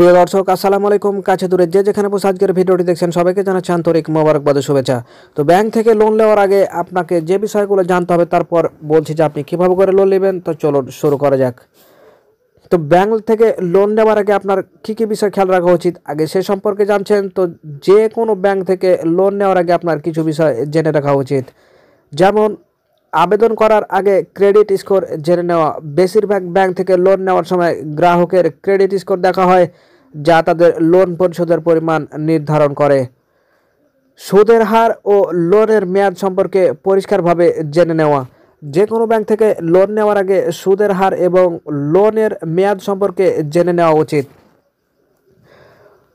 প্রিয় দর্শক আসসালামু আলাইকুম কাছে দূরে যে যেখানে বসে আজকের ভিডিওটি দেখছেন সবাইকে জানাচ্ছি আন্তরিক মোবারকবাদ শুভেচ্ছা তো ব্যাংক থেকে লোন নেওয়ার আগে আপনাকে যে বিষয়গুলো জানতে হবে তারপর বলছি যে আপনি কীভাবে করে লোন নেবেন তো চলুন শুরু করা যাক তো ব্যাংক থেকে লোন নেওয়ার আগে আপনার কী কী বিষয় খেয়াল রাখা উচিত আগে সে সম্পর্কে জানছেন তো যে কোনো ব্যাংক থেকে লোন নেওয়ার আগে আপনার কিছু বিষয় জেনে রাখা উচিত যেমন আবেদন করার আগে ক্রেডিট স্কোর জেনে নেওয়া বেশিরভাগ ব্যাংক থেকে লোন নেওয়ার সময় গ্রাহকের ক্রেডিট স্কোর দেখা হয় যা তাদের লোন পরিশোধের পরিমাণ নির্ধারণ করে সুদের হার ও লোনের মেয়াদ সম্পর্কে পরিষ্কারভাবে জেনে নেওয়া যে কোনো ব্যাংক থেকে লোন নেওয়ার আগে সুদের হার এবং লোনের মেয়াদ সম্পর্কে জেনে নেওয়া উচিত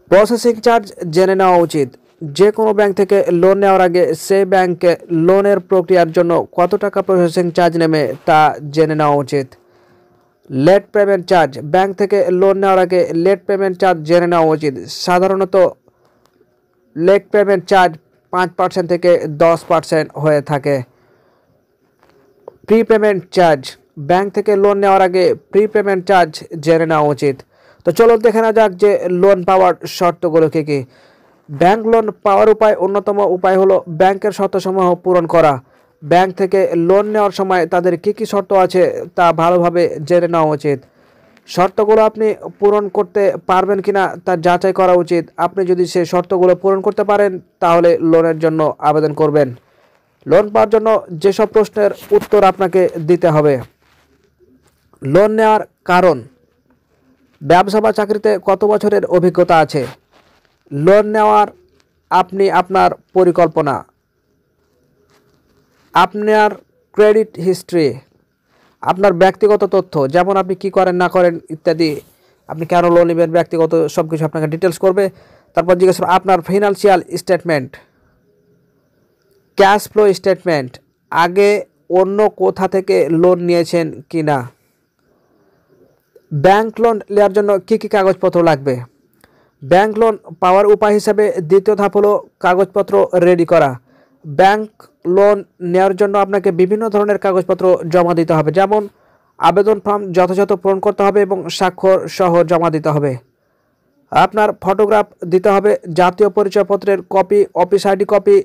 প্রসেসিং চার্জ জেনে নেওয়া উচিত যে কোনো ব্যাংক থেকে লোন নেওয়ার আগে সেই ব্যাংকে লোনের প্রক্রিয়ার জন্য কত টাকা প্রসেসিং চার্জ নেবে তা জেনে নেওয়া উচিত লেট পেমেন্ট চার্জ ব্যাংক থেকে লোন নেওয়ার আগে লেট পেমেন্ট চার্জ জেনে নেওয়া উচিত সাধারণত লেট পেমেন্ট চার্জ পাঁচ পার্সেন্ট থেকে দশ পার্সেন্ট হয়ে থাকে প্রি পেমেন্ট চার্জ ব্যাংক থেকে লোন নেওয়ার আগে প্রি পেমেন্ট চার্জ জেনে নেওয়া উচিত তো চলো দেখে নেওয়া যাক যে লোন পাওয়ার শর্তগুলো কী কী ব্যাংক লোন পাওয়ার উপায় অন্যতম উপায় হলো ব্যাংকের শর্তসমূহ পূরণ করা ব্যাংক থেকে লোন নেওয়ার সময় তাদের কি কি শর্ত আছে তা ভালোভাবে জেনে নেওয়া উচিত শর্তগুলো আপনি পূরণ করতে পারবেন কি না তা যাচাই করা উচিত আপনি যদি সে শর্তগুলো পূরণ করতে পারেন তাহলে লোনের জন্য আবেদন করবেন লোন পাওয়ার জন্য যেসব প্রশ্নের উত্তর আপনাকে দিতে হবে লোন নেওয়ার কারণ ব্যবসা বা চাকরিতে কত বছরের অভিজ্ঞতা আছে লোন নেওয়ার আপনি আপনার পরিকল্পনা আপনার ক্রেডিট হিস্ট্রি আপনার ব্যক্তিগত তথ্য যেমন আপনি কি করেন না করেন ইত্যাদি আপনি কেন লোন নেবেন ব্যক্তিগত সব কিছু আপনাকে ডিটেলস করবে তারপর জিজ্ঞেস করবে আপনার financial statement cash flow statement আগে অন্য কোথা থেকে লোন নিয়েছেন কি না ব্যাংক লোন নেওয়ার জন্য কী কী কাগজপত্র লাগবে ব্যাংক লোন পাওয়ার উপায় হিসাবে দ্বিতীয় ধাপ হলো কাগজপত্র রেডি করা ব্যাংক লোন নেওয়ার জন্য আপনাকে বিভিন্ন ধরনের কাগজপত্র জমা দিতে হবে যেমন আবেদন ফর্ম যথাযথ পূরণ করতে হবে এবং স্বাক্ষর সহ জমা দিতে হবে আপনার ফটোগ্রাফ দিতে হবে জাতীয় পরিচয়পত্রের copy office ID copy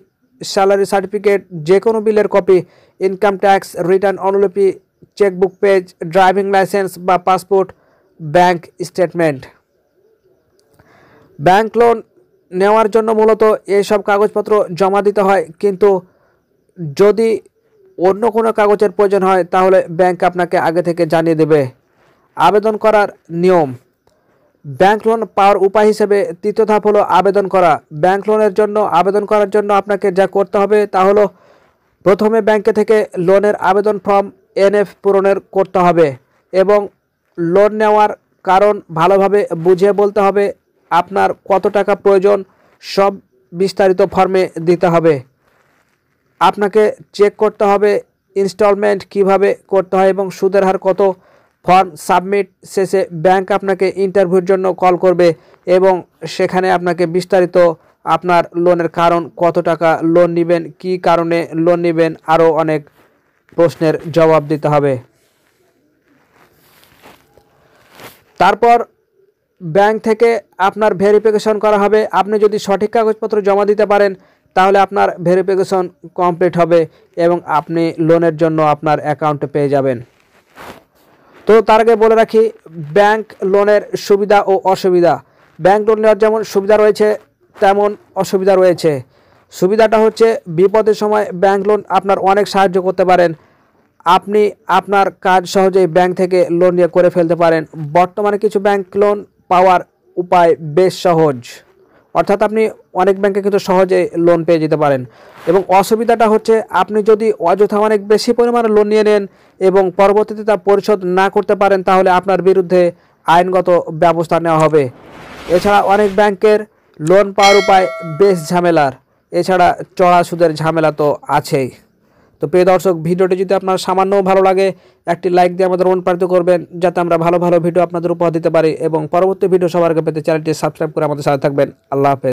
salary certificate যে কোনো বিলের কপি ইনকাম ট্যাক্স রিটার্ন অনুলিপি চেকবুক পেজ ড্রাইভিং লাইসেন্স বা passport bank statement bank loan নেওয়ার জন্য মূলত এসব কাগজপত্র জমা দিতে হয় কিন্তু যদি অন্য কোনো কাগজের প্রয়োজন হয় তাহলে ব্যাংক আপনাকে আগে থেকে জানিয়ে দেবে আবেদন করার নিয়ম ব্যাংক লোন পাওয়ার উপায় হিসেবে তৃতীয় ধাপ হলো আবেদন করা ব্যাংক লোনের জন্য আবেদন করার জন্য আপনাকে যা করতে হবে তা হলো প্রথমে ব্যাংকে থেকে লোনের আবেদন ফর্ম এনএফ পূরণের করতে হবে এবং লোন নেওয়ার কারণ ভালোভাবে বুঝিয়ে বলতে হবে আপনার কত টাকা প্রয়োজন সব বিস্তারিত ফর্মে দিতে হবে আপনাকে চেক করতে হবে ইনস্টলমেন্ট কিভাবে করতে হয় এবং সুদের হার কত ফর্ম সাবমিট শেষে ব্যাংক আপনাকে ইন্টারভিউর জন্য কল করবে এবং সেখানে আপনাকে বিস্তারিত আপনার লোনের কারণ কত টাকা লোন নেবেন কি কারণে লোন নেবেন আরও অনেক প্রশ্নের জবাব দিতে হবে তারপর ব্যাংক থেকে আপনার ভেরিফিকেশন করা হবে আপনি যদি সঠিক কাগজপত্র জমা দিতে পারেন তাহলে আপনার ভেরিফিকেশন কমপ্লিট হবে এবং আপনি লোনের জন্য আপনার অ্যাকাউন্টে পেয়ে যাবেন তো তার আগে বলে রাখি ব্যাংক লোনের সুবিধা ও অসুবিধা ব্যাংক লোন নেওয়ার যেমন সুবিধা রয়েছে তেমন অসুবিধা রয়েছে সুবিধাটা হচ্ছে বিপদের সময় ব্যাংক লোন আপনার অনেক সাহায্য করতে পারেন আপনি আপনার কাজ সহজেই ব্যাংক থেকে লোন নিয়ে করে ফেলতে পারেন বর্তমানে কিছু ব্যাংক লোন পাওয়ার উপায় বেশ সহজ অর্থাৎ আপনি অনেক ব্যাংকে কিন্তু সহজে লোন পেয়ে যেতে পারেন এবং অসুবিধাটা হচ্ছে আপনি যদি অযথা অনেক বেশি পরিমাণে লোন নিয়ে নেন এবং পরবর্তীতে তা পরিশোধ না করতে পারেন তাহলে আপনার বিরুদ্ধে আইনগত ব্যবস্থা নেওয়া হবে এছাড়া অনেক ব্যাংকের লোন পাওয়ার উপায় বেশ ঝামেলার এছাড়া চড়া সুদের ঝামেলা তো আছেই তো প্রিয় দর্শক ভিডিওটি যদি আপনার সামান্য ভালো লাগে একটি লাইক দিয়ে আমাদের অনুপ্রাণিত করবেন যাতে আমরা ভালো ভালো ভিডিও আপনাদের উপহার দিতে পারি এবং পরবর্তী ভিডিও সবার পেতে চ্যানেলটি সাবস্ক্রাইব করে আমাদের সাথে থাকবেন আল্লাহ হাফেজ